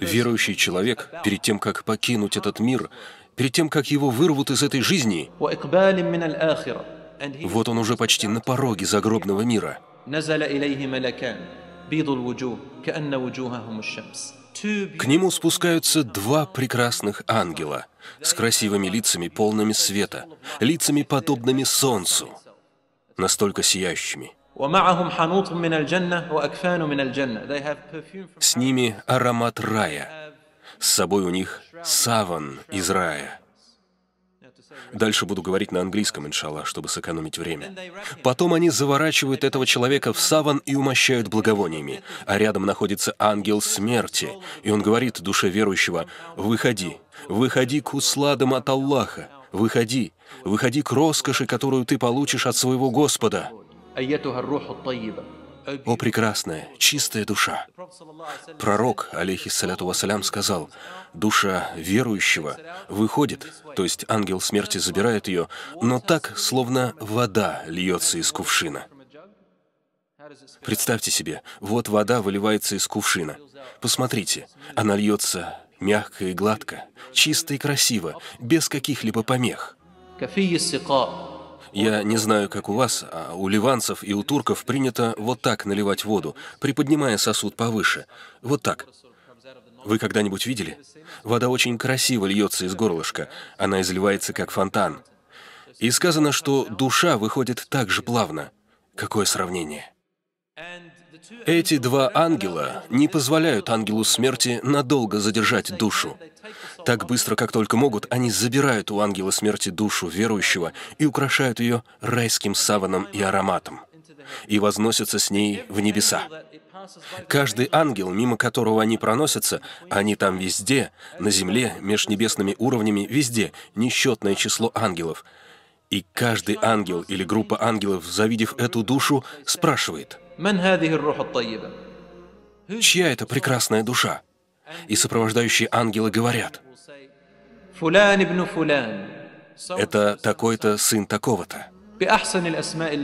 Верующий человек, перед тем, как покинуть этот мир, перед тем, как его вырвут из этой жизни, вот он уже почти на пороге загробного мира. К нему спускаются два прекрасных ангела с красивыми лицами, полными света, лицами, подобными солнцу, настолько сияющими – с ними аромат рая. С собой у них саван из рая. Дальше буду говорить на английском, иншалла, чтобы сэкономить время. Потом они заворачивают этого человека в саван и умощают благовониями, а рядом находится ангел смерти, и он говорит душе верующего, «Выходи, выходи к усладам от Аллаха, выходи, выходи к роскоши, которую ты получишь от своего Господа». «О прекрасная, чистая душа!» Пророк, алейхиссаляту вассалям, сказал, «Душа верующего выходит, то есть ангел смерти забирает ее, но так, словно вода льется из кувшина». Представьте себе, вот вода выливается из кувшина. Посмотрите, она льется мягко и гладко, чисто и красиво, без каких-либо помех. Я не знаю, как у вас, а у ливанцев и у турков принято вот так наливать воду, приподнимая сосуд повыше. Вот так. Вы когда-нибудь видели? Вода очень красиво льется из горлышка. Она изливается, как фонтан. И сказано, что душа выходит так же плавно. Какое сравнение? Эти два ангела не позволяют ангелу смерти надолго задержать душу. Так быстро, как только могут, они забирают у ангела смерти душу верующего и украшают ее райским саваном и ароматом, и возносятся с ней в небеса. Каждый ангел, мимо которого они проносятся, они там везде, на земле, меж небесными уровнями, везде, несчетное число ангелов. И каждый ангел или группа ангелов, завидев эту душу, спрашивает, «Чья это прекрасная душа?» И сопровождающие ангелы говорят, это такой-то сын такого-то. Называя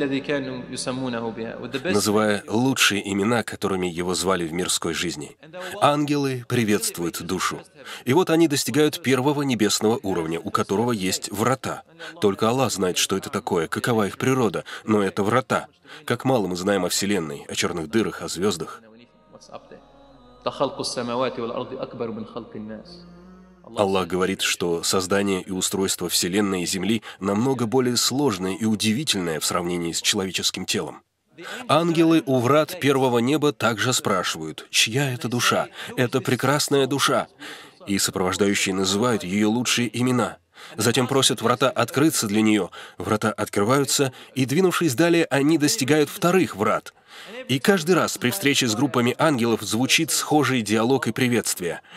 лучшие имена, которыми его звали в мирской жизни. Ангелы приветствуют душу. И вот они достигают первого небесного уровня, у которого есть врата. Только Аллах знает, что это такое, какова их природа, но это врата. Как мало мы знаем о Вселенной, о черных дырах, о звездах. Аллах говорит, что создание и устройство Вселенной и Земли намного более сложное и удивительное в сравнении с человеческим телом. Ангелы у врат первого неба также спрашивают, чья это душа? Это прекрасная душа. И сопровождающие называют ее лучшие имена. Затем просят врата открыться для нее. Врата открываются, и, двинувшись далее, они достигают вторых врат. И каждый раз при встрече с группами ангелов звучит схожий диалог и приветствие –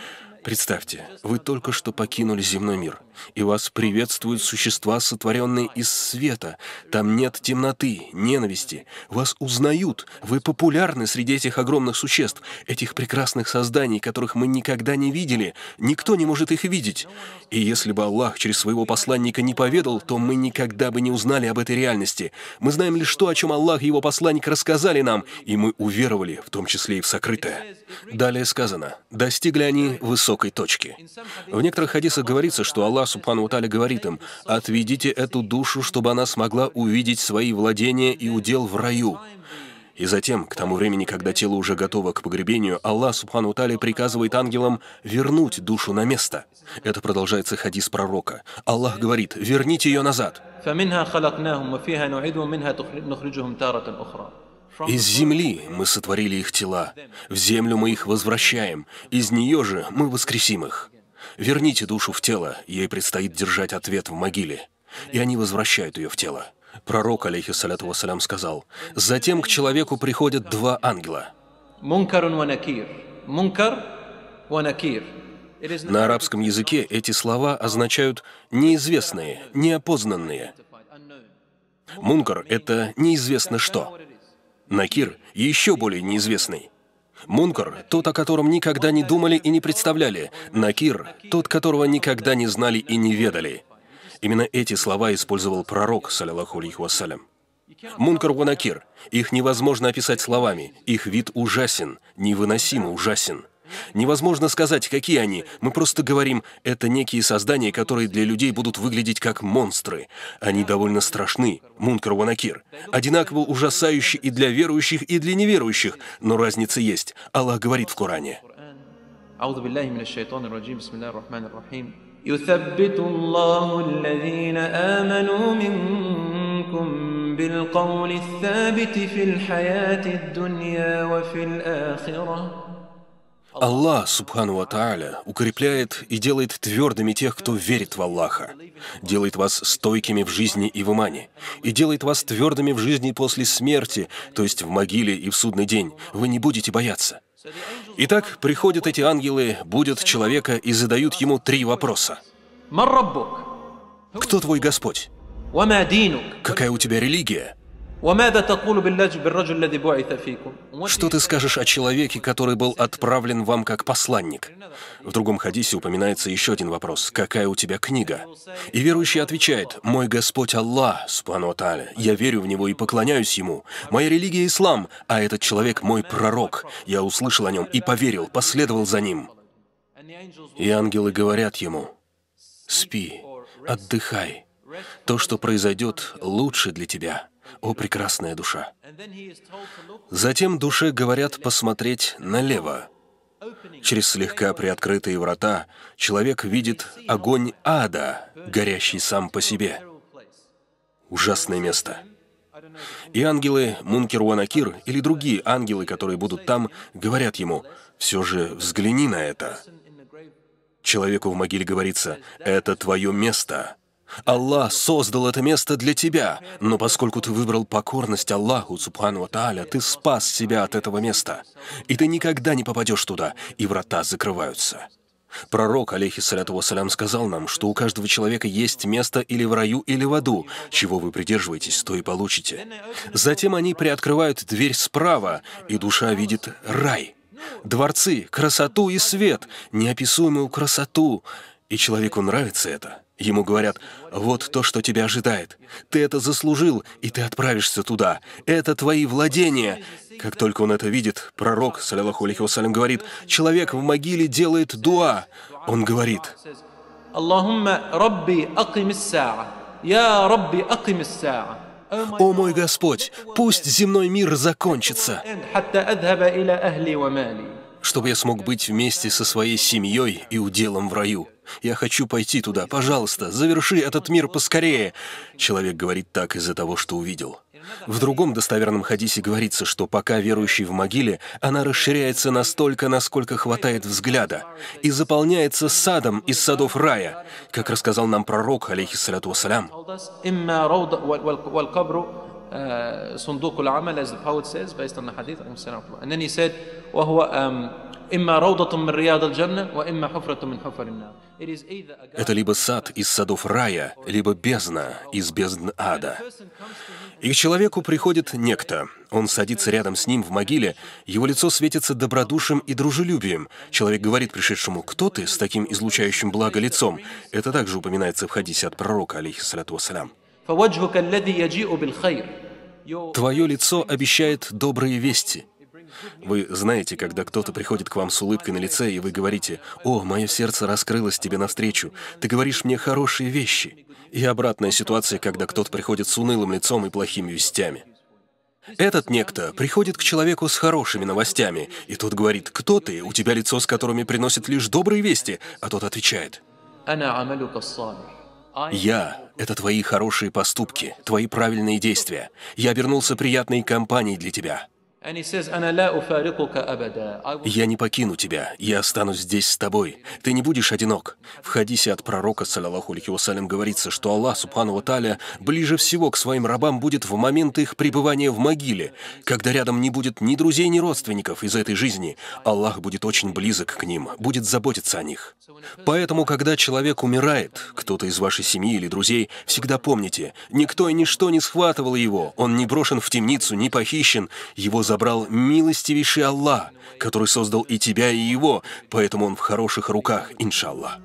Представьте, вы только что покинули земной мир – и вас приветствуют существа, сотворенные из света. Там нет темноты, ненависти. Вас узнают. Вы популярны среди этих огромных существ, этих прекрасных созданий, которых мы никогда не видели. Никто не может их видеть. И если бы Аллах через своего посланника не поведал, то мы никогда бы не узнали об этой реальности. Мы знаем лишь то, о чем Аллах и его посланник рассказали нам, и мы уверовали, в том числе и в сокрытое. Далее сказано, достигли они высокой точки. В некоторых хадисах говорится, что Аллах Аллах Субхану Таля говорит им, «Отведите эту душу, чтобы она смогла увидеть свои владения и удел в раю». И затем, к тому времени, когда тело уже готово к погребению, Аллах Субхану Тали приказывает ангелам вернуть душу на место. Это продолжается хадис пророка. Аллах говорит, верните ее назад. Из земли мы сотворили их тела, в землю мы их возвращаем, из нее же мы воскресим их. Верните душу в тело, ей предстоит держать ответ в могиле. И они возвращают ее в тело. Пророк, алейхиссалату вассалям, сказал, «Затем к человеку приходят два ангела». На арабском языке эти слова означают «неизвестные», «неопознанные». Мункар — это неизвестно что. Накир — еще более неизвестный. Мункор, тот, о котором никогда не думали и не представляли. Накир – тот, которого никогда не знали и не ведали. Именно эти слова использовал пророк, саллиллаху алейхи вассалям. Мункор, Ванакир. Их невозможно описать словами. Их вид ужасен, невыносимо ужасен. Невозможно сказать, какие они. Мы просто говорим, это некие создания, которые для людей будут выглядеть как монстры. Они довольно страшны, Мункар Ванакир. Одинаково ужасающие и для верующих, и для неверующих, но разница есть. Аллах говорит в Коране. يثبت الله الذين آمنوا منكم بالقول الثابت في الحياة الدنيا وفي الآخرة Аллах, Субхану Ата'аля, укрепляет и делает твердыми тех, кто верит в Аллаха, делает вас стойкими в жизни и в имане, и делает вас твердыми в жизни после смерти, то есть в могиле и в судный день. Вы не будете бояться. Итак, приходят эти ангелы, будут человека и задают ему три вопроса. Кто твой Господь? Какая у тебя религия? Что ты скажешь о человеке, который был отправлен вам как посланник? В другом хадисе упоминается еще один вопрос. Какая у тебя книга? И верующий отвечает, «Мой Господь Аллах, Субхану Тааля, я верю в Него и поклоняюсь Ему. Моя религия — Ислам, а этот человек — мой пророк. Я услышал о нем и поверил, последовал за ним». И ангелы говорят ему, «Спи, отдыхай. То, что произойдет, лучше для тебя». «О, прекрасная душа!» Затем душе говорят посмотреть налево. Через слегка приоткрытые врата человек видит огонь ада, горящий сам по себе. Ужасное место. И ангелы Мункер Уанакир или другие ангелы, которые будут там, говорят ему, «Все же взгляни на это». Человеку в могиле говорится, «Это твое место». Аллах создал это место для тебя, но поскольку ты выбрал покорность Аллаху, Субхану Тааля, ты спас себя от этого места. И ты никогда не попадешь туда, и врата закрываются. Пророк, алейхиссаляту вассалям, сказал нам, что у каждого человека есть место или в раю, или в аду. Чего вы придерживаетесь, то и получите. Затем они приоткрывают дверь справа, и душа видит рай. Дворцы, красоту и свет, неописуемую красоту. И человеку нравится это. Ему говорят, вот то, что тебя ожидает. Ты это заслужил, и ты отправишься туда. Это твои владения. Как только он это видит, пророк, саллиллаху алейхи вассалям, говорит, человек в могиле делает дуа. Он говорит, «О мой Господь, пусть земной мир закончится!» чтобы я смог быть вместе со своей семьей и уделом в раю. Я хочу пойти туда. Пожалуйста, заверши этот мир поскорее!» Человек говорит так из-за того, что увидел. В другом достоверном хадисе говорится, что пока верующий в могиле, она расширяется настолько, насколько хватает взгляда, и заполняется садом из садов рая, как рассказал нам пророк, алейхиссалату вассалям. Sundukul Amal, as the poet says, based on the hadith. And then he said, وهو, um, Это либо сад из садов рая, либо бездна из бездн ада. И к человеку приходит некто. Он садится рядом с ним в могиле, его лицо светится добродушием и дружелюбием. Человек говорит пришедшему, «Кто ты с таким излучающим благо лицом?» Это также упоминается в хадисе от пророка, алейхиссалату вассалям. Твое лицо обещает добрые вести. Вы знаете, когда кто-то приходит к вам с улыбкой на лице, и вы говорите, «О, мое сердце раскрылось тебе навстречу, ты говоришь мне хорошие вещи». И обратная ситуация, когда кто-то приходит с унылым лицом и плохими вестями. Этот некто приходит к человеку с хорошими новостями, и тот говорит, «Кто ты? У тебя лицо, с которыми приносят лишь добрые вести», а тот отвечает, «Ана я — это твои хорошие поступки, твои правильные действия. Я обернулся приятной компанией для тебя. «Я не покину тебя, я останусь здесь с тобой. Ты не будешь одинок». В хадисе от пророка, саллаллаху алейхи вассалям, говорится, что Аллах, субхану таля, ближе всего к своим рабам будет в момент их пребывания в могиле, когда рядом не будет ни друзей, ни родственников из этой жизни. Аллах будет очень близок к ним, будет заботиться о них. Поэтому, когда человек умирает, кто-то из вашей семьи или друзей, всегда помните, никто и ничто не схватывало его, он не брошен в темницу, не похищен, его за забрал милостивейший Аллах, который создал и тебя, и его, поэтому он в хороших руках, иншаллах.